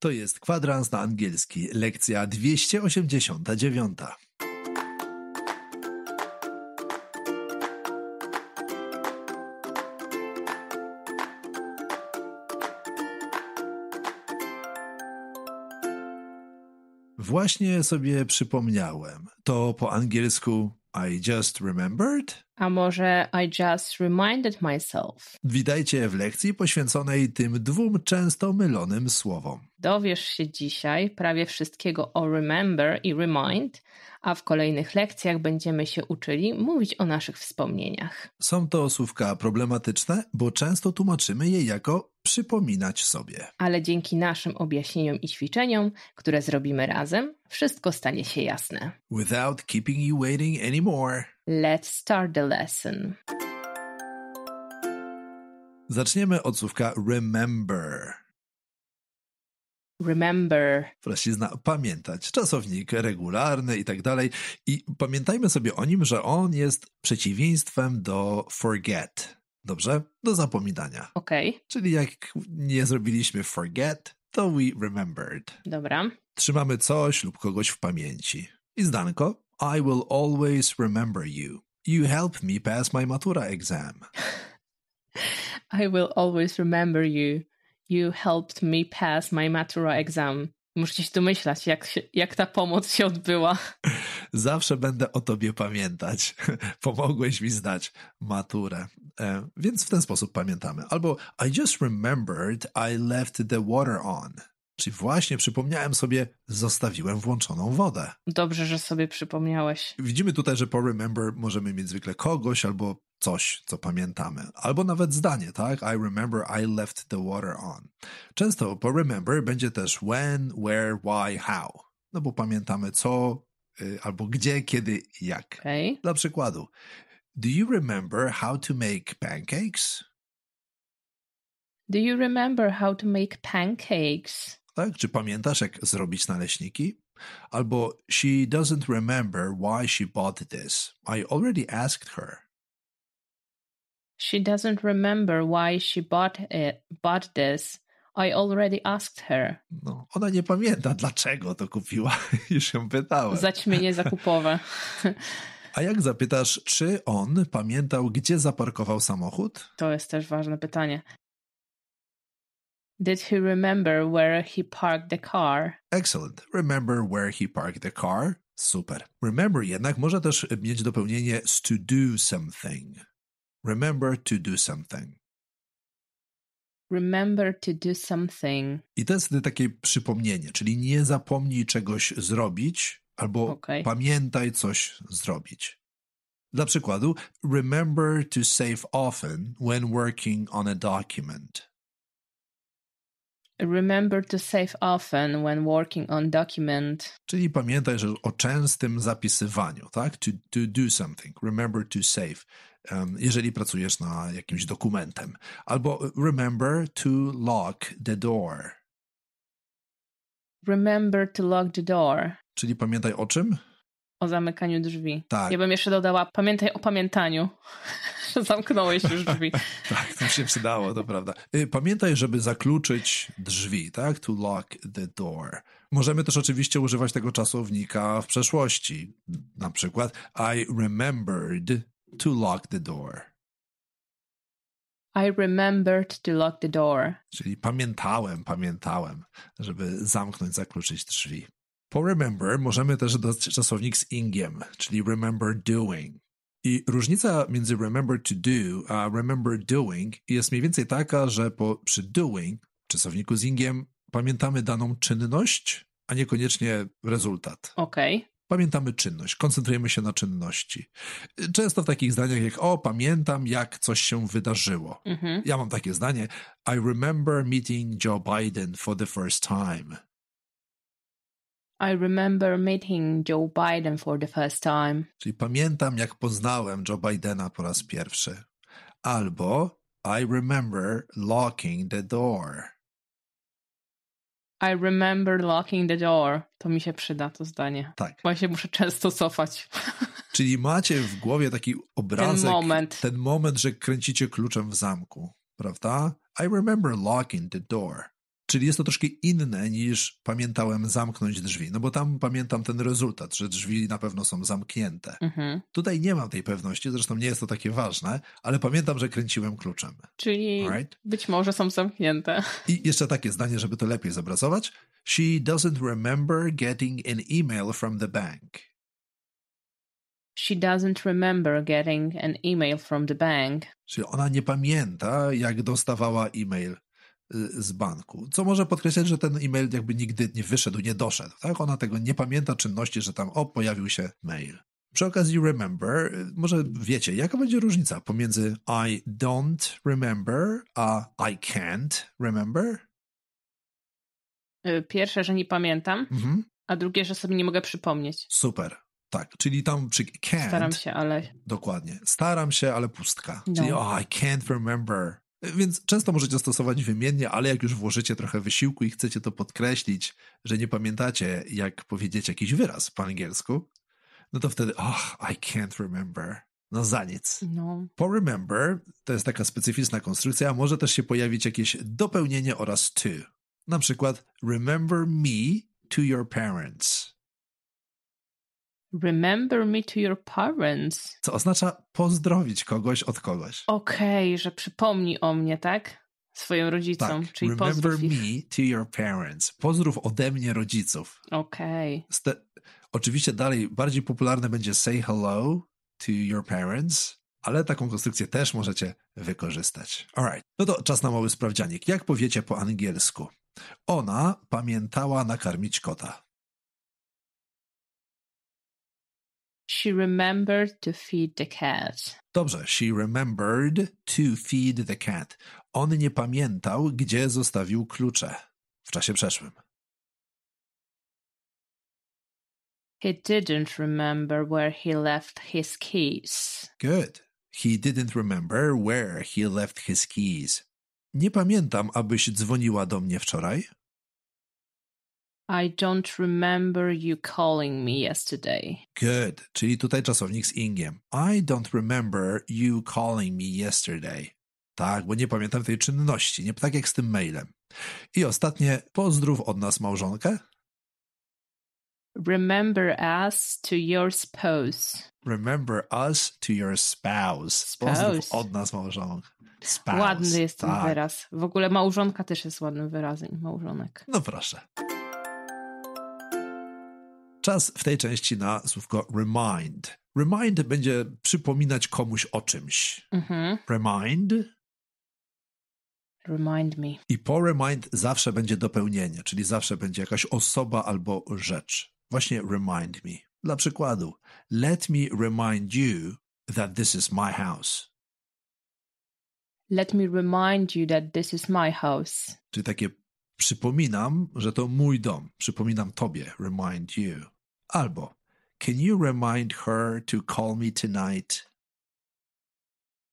To jest kwadrans na angielski, lekcja 289. Właśnie sobie przypomniałem. To po angielsku I just remembered? A może I just reminded myself? Witajcie w lekcji poświęconej tym dwóm często mylonym słowom. Dowiesz się dzisiaj prawie wszystkiego o remember i remind, a w kolejnych lekcjach będziemy się uczyli mówić o naszych wspomnieniach. Są to słówka problematyczne, bo często tłumaczymy je jako przypominać sobie. Ale dzięki naszym objaśnieniom i ćwiczeniom, które zrobimy razem, wszystko stanie się jasne. Without keeping you waiting anymore. Let's start the lesson. Zaczniemy od słówka remember. Remember. Fraślizna pamiętać, czasownik regularny i tak dalej. I pamiętajmy sobie o nim, że on jest przeciwieństwem do forget. Dobrze? Do zapominania. Okej. Okay. Czyli jak nie zrobiliśmy forget, to we remembered. Dobra. Trzymamy coś lub kogoś w pamięci. I zdanko? I will always remember you. You helped me pass my Matura exam. I will always remember you. You helped me pass my Matura exam. Musisz się domyślać, jak, się, jak ta pomoc się odbyła. Zawsze będę o tobie pamiętać. Pomogłeś mi zdać maturę. E, więc w ten sposób pamiętamy. Albo I just remembered I left the water on. Czy właśnie przypomniałem sobie, zostawiłem włączoną wodę. Dobrze, że sobie przypomniałeś. Widzimy tutaj, że po remember możemy mieć zwykle kogoś albo coś, co pamiętamy. Albo nawet zdanie, tak? I remember I left the water on. Często po remember będzie też when, where, why, how. No bo pamiętamy co, y, albo gdzie, kiedy, jak. Okay. Dla przykładu. Do you remember how to make pancakes? Do you remember how to make pancakes? tak? Czy pamiętasz, jak zrobić naleśniki? Albo she doesn't remember why she bought this. I already asked her. She doesn't remember why she bought it, bought this. I already asked her. No, ona nie pamięta, dlaczego to kupiła. Już ją pytałem. Zaćmienie zakupowe. A jak zapytasz, czy on pamiętał, gdzie zaparkował samochód? To jest też ważne pytanie. Did he remember where he parked the car? Excellent. Remember where he parked the car? Super. Remember jednak może też mieć dopełnienie z to do something. Remember to do something. Remember to do something. I to jest takie przypomnienie, czyli nie zapomnij czegoś zrobić, albo okay. pamiętaj coś zrobić. Dla przykładu, remember to save often when working on a document. Remember to save often when working on document. Czyli pamiętaj, że o częstym zapisywaniu, tak? To, to do something. Remember to save. Um, jeżeli pracujesz na jakimś dokumentem. Albo remember to lock the door. Remember to lock the door. Czyli pamiętaj o czym? o zamykaniu drzwi. Tak. Ja bym jeszcze dodała, pamiętaj o pamiętaniu. że Zamknąłeś już drzwi. tak, to się przydało, to prawda. Y, pamiętaj, żeby zakluczyć drzwi, tak? To lock the door. Możemy też oczywiście używać tego czasownika w przeszłości. Na przykład, I remembered to lock the door. I remembered to lock the door. Czyli pamiętałem, pamiętałem, żeby zamknąć, zakluczyć drzwi. Po remember możemy też dodać czasownik z ingiem, czyli remember doing. I różnica między remember to do a remember doing jest mniej więcej taka, że po, przy doing, czasowniku z ingiem, pamiętamy daną czynność, a niekoniecznie rezultat. Okej. Okay. Pamiętamy czynność, koncentrujemy się na czynności. Często w takich zdaniach jak o, pamiętam jak coś się wydarzyło. Mm -hmm. Ja mam takie zdanie I remember meeting Joe Biden for the first time. I remember meeting Joe Biden for the first time. Czyli pamiętam, jak poznałem Joe Bidena po raz pierwszy. Albo I remember locking the door. I remember locking the door. To mi się przyda to zdanie. Tak. Właśnie muszę często cofać. Czyli macie w głowie taki obrazek. Ten moment. Ten moment, że kręcicie kluczem w zamku, prawda? I remember locking the door. Czyli jest to troszkę inne niż pamiętałem zamknąć drzwi, no bo tam pamiętam ten rezultat, że drzwi na pewno są zamknięte. Mhm. Tutaj nie mam tej pewności, zresztą nie jest to takie ważne, ale pamiętam, że kręciłem kluczem. Czyli right? być może są zamknięte. I jeszcze takie zdanie, żeby to lepiej zobrazować. She doesn't remember getting an email from the bank. She doesn't remember getting an email from the bank. Czyli ona nie pamięta, jak dostawała e-mail Y, z banku. Co może podkreślać, że ten e-mail jakby nigdy nie wyszedł, nie doszedł. Tak? Ona tego nie pamięta czynności, że tam o, pojawił się mail. Przy okazji remember, y, może wiecie, jaka będzie różnica pomiędzy I don't remember a I can't remember? Y, pierwsze, że nie pamiętam, mhm. a drugie, że sobie nie mogę przypomnieć. Super. Tak, czyli tam przy can't. Staram się, ale. Dokładnie. Staram się, ale pustka. No. Czyli oh, I can't remember. Więc często możecie stosować wymiennie, ale jak już włożycie trochę wysiłku i chcecie to podkreślić, że nie pamiętacie, jak powiedzieć jakiś wyraz po angielsku, no to wtedy, oh, I can't remember. No za nic. No. Po remember to jest taka specyficzna konstrukcja, może też się pojawić jakieś dopełnienie oraz to. Na przykład, remember me to your parents. Remember me to your parents. Co oznacza pozdrowić kogoś od kogoś. Okej, okay, że przypomni o mnie, tak? Swoim rodzicom, tak. czyli Remember ich. me to your parents. Pozdrów ode mnie rodziców. Okej. Okay. Oczywiście dalej bardziej popularne będzie say hello to your parents, ale taką konstrukcję też możecie wykorzystać. Alright, no to czas na mały sprawdzianik. Jak powiecie po angielsku? Ona pamiętała nakarmić kota. She remembered to feed the cat. Dobrze, she remembered to feed the cat. On nie pamiętał, gdzie zostawił klucze w czasie przeszłym. He didn't remember where he left his keys. Good. He didn't remember where he left his keys. Nie pamiętam, abyś dzwoniła do mnie wczoraj. I don't remember you calling me yesterday. Good. Czyli tutaj czasownik z ingiem. I don't remember you calling me yesterday. Tak, bo nie pamiętam tej czynności, nie tak jak z tym mailem. I ostatnie, pozdrów od nas małżonkę. Remember us to your spouse. Remember us to your spouse. spouse. Pozdrów od nas małżonkę. Spouse. Ładny jest tak. ten wyraz. W ogóle małżonka też jest ładnym wyrazem, małżonek. No proszę. Czas w tej części na słówko remind. Remind będzie przypominać komuś o czymś. Mhm. Remind. Remind me. I po remind zawsze będzie dopełnienie, czyli zawsze będzie jakaś osoba albo rzecz. Właśnie remind me. Dla przykładu, let me remind you that this is my house. Let me remind you that this is my house. Czyli takie przypominam, że to mój dom. Przypominam tobie, remind you albo Can you remind her to call me tonight?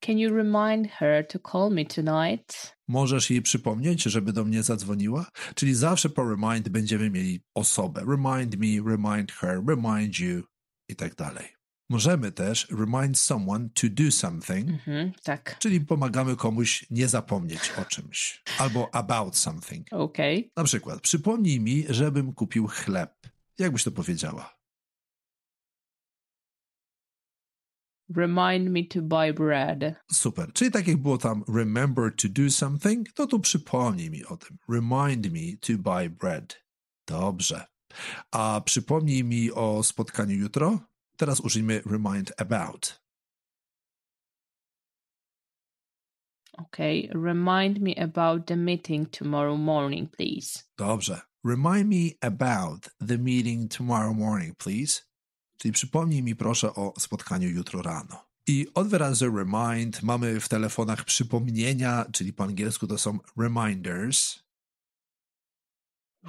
Can you remind her to call me tonight? Możesz jej przypomnieć, żeby do mnie zadzwoniła? Czyli zawsze po remind będziemy mieli osobę. Remind me, remind her, remind you i tak dalej. Możemy też remind someone to do something. Mhm, tak. Czyli pomagamy komuś nie zapomnieć o czymś albo about something. Ok. Okay. Na przykład, przypomnij mi, żebym kupił chleb. Jakbyś to powiedziała? Remind me to buy bread. Super. Czyli tak jak było tam remember to do something, to tu przypomnij mi o tym. Remind me to buy bread. Dobrze. A przypomnij mi o spotkaniu jutro. Teraz użyjmy remind about. Okay, remind me about the meeting tomorrow morning, please. Dobrze. Remind me about the meeting tomorrow morning, please. Czyli przypomnij mi proszę o spotkaniu jutro rano. I od wyrazu remind mamy w telefonach przypomnienia, czyli po angielsku to są reminders.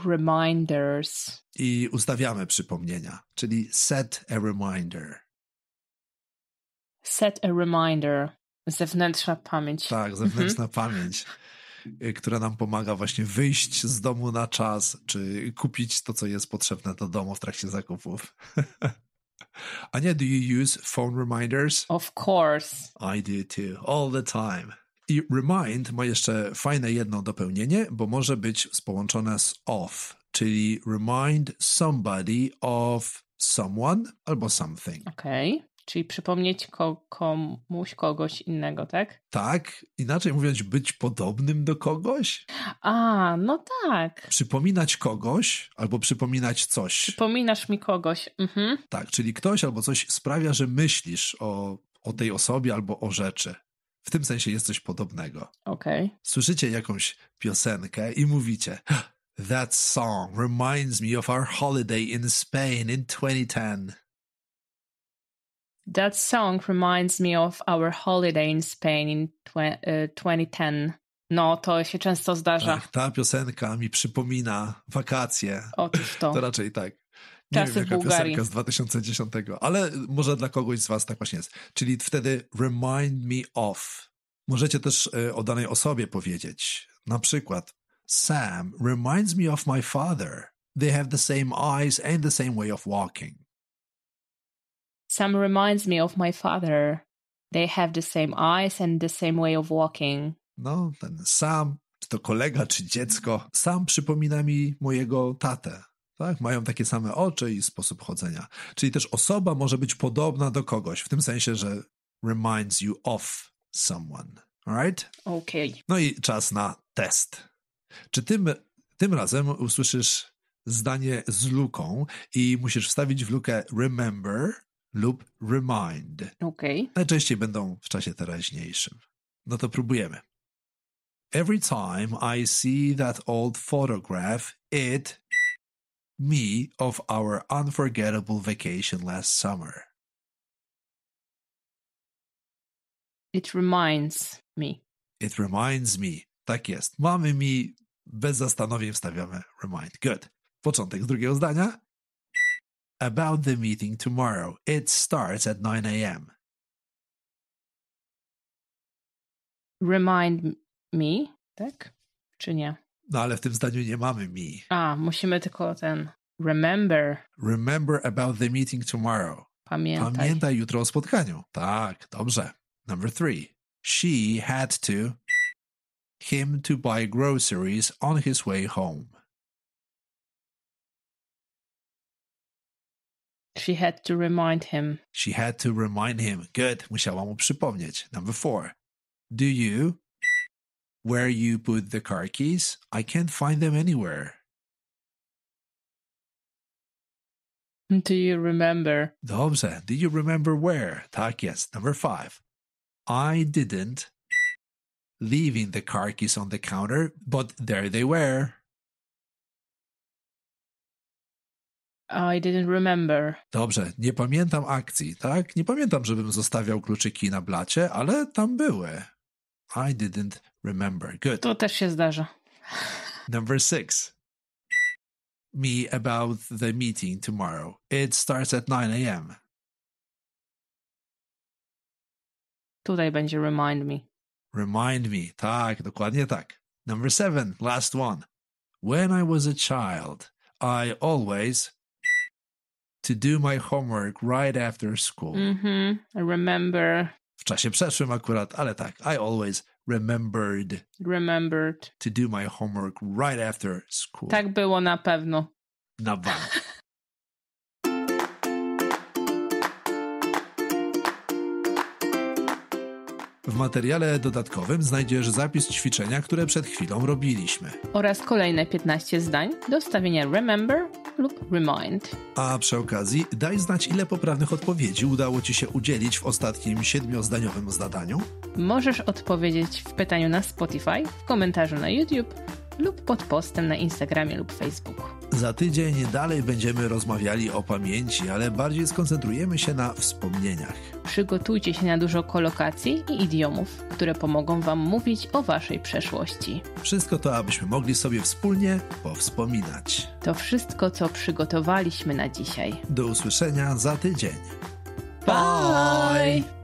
Reminders. I ustawiamy przypomnienia, czyli set a reminder. Set a reminder. Zewnętrzna pamięć. Tak, zewnętrzna mhm. pamięć. Y, która nam pomaga właśnie wyjść z domu na czas, czy kupić to, co jest potrzebne do domu w trakcie zakupów. Ania, do you use phone reminders? Of course. I do too, all the time. I remind ma jeszcze fajne jedno dopełnienie, bo może być połączone z off, czyli remind somebody of someone albo something. Okej. Okay. Czyli przypomnieć ko komuś kogoś innego, tak? Tak, inaczej mówiąc, być podobnym do kogoś. A, no tak. Przypominać kogoś albo przypominać coś. Przypominasz mi kogoś. Mhm. Tak, czyli ktoś albo coś sprawia, że myślisz o, o tej osobie albo o rzeczy. W tym sensie jest coś podobnego. Okay. Słyszycie jakąś piosenkę i mówicie: That song reminds me of our holiday in Spain in 2010. That song reminds me of our holiday in Spain in uh, 2010. E, no, to się często zdarza. Tak, ta piosenka mi przypomina wakacje. Otóż to. To raczej tak. Nie Czasy wiem, jaka Bułgarii. piosenka z 2010, ale może dla kogoś z was tak właśnie jest. Czyli wtedy remind me of. Możecie też e, o danej osobie powiedzieć. Na przykład Sam reminds me of my father. They have the same eyes and the same way of walking. Sam reminds me of my father. They have the same eyes and the same way of walking. No, ten Sam, czy to kolega, czy dziecko, Sam przypomina mi mojego tatę. Tak? Mają takie same oczy i sposób chodzenia. Czyli też osoba może być podobna do kogoś, w tym sensie, że reminds you of someone. Alright? Okay. No i czas na test. Czy tym, tym razem usłyszysz zdanie z luką i musisz wstawić w lukę remember lub remind. Okay. Najczęściej będą w czasie teraźniejszym. No to próbujemy. Every time I see that old photograph, it me of our unforgettable vacation last summer. It reminds me. It reminds me. Tak jest. Mamy mi bez zastanowień wstawiamy remind. Good. Początek drugiego zdania. about the meeting tomorrow. It starts at 9 a.m. Remind me, tak? Czy nie? No ale w tym zdaniu nie mamy me. A, musimy tylko ten remember. Remember about the meeting tomorrow. Pamiętaj. Pamiętaj jutro o spotkaniu. Tak, dobrze. Number three. She had to him to buy groceries on his way home. She had to remind him. She had to remind him. Good, musiała mu przypomnieć. Number four. Do you? Where you put the car keys? I can't find them anywhere. Do you remember? Dobrze. Do you remember where? Tak Yes. Number five. I didn't leaving the car keys on the counter, but there they were. I didn't remember. Dobrze, nie pamiętam akcji, tak? Nie pamiętam, żebym zostawiał kluczyki na blacie, ale tam były. I didn't remember. Good. To też się zdarza. Number six. Me about the meeting tomorrow. It starts at 9 a.m. Tutaj będzie remind me. Remind me. Tak, dokładnie tak. Number seven, last one. When I was a child, I always to do my homework right after school. Mm -hmm. I remember. W czasie przeszłym akurat, ale tak. I always remembered. Remembered. To do my homework right after school. Tak było na pewno. Na bank. W materiale dodatkowym znajdziesz zapis ćwiczenia, które przed chwilą robiliśmy. Oraz kolejne 15 zdań do stawienia remember lub remind. A przy okazji daj znać, ile poprawnych odpowiedzi udało Ci się udzielić w ostatnim siedmiozdaniowym zadaniu. Możesz odpowiedzieć w pytaniu na Spotify, w komentarzu na YouTube lub pod postem na Instagramie lub Facebooku. Za tydzień dalej będziemy rozmawiali o pamięci, ale bardziej skoncentrujemy się na wspomnieniach. Przygotujcie się na dużo kolokacji i idiomów, które pomogą Wam mówić o Waszej przeszłości. Wszystko to, abyśmy mogli sobie wspólnie powspominać. To wszystko, co przygotowaliśmy na dzisiaj. Do usłyszenia za tydzień. Bye!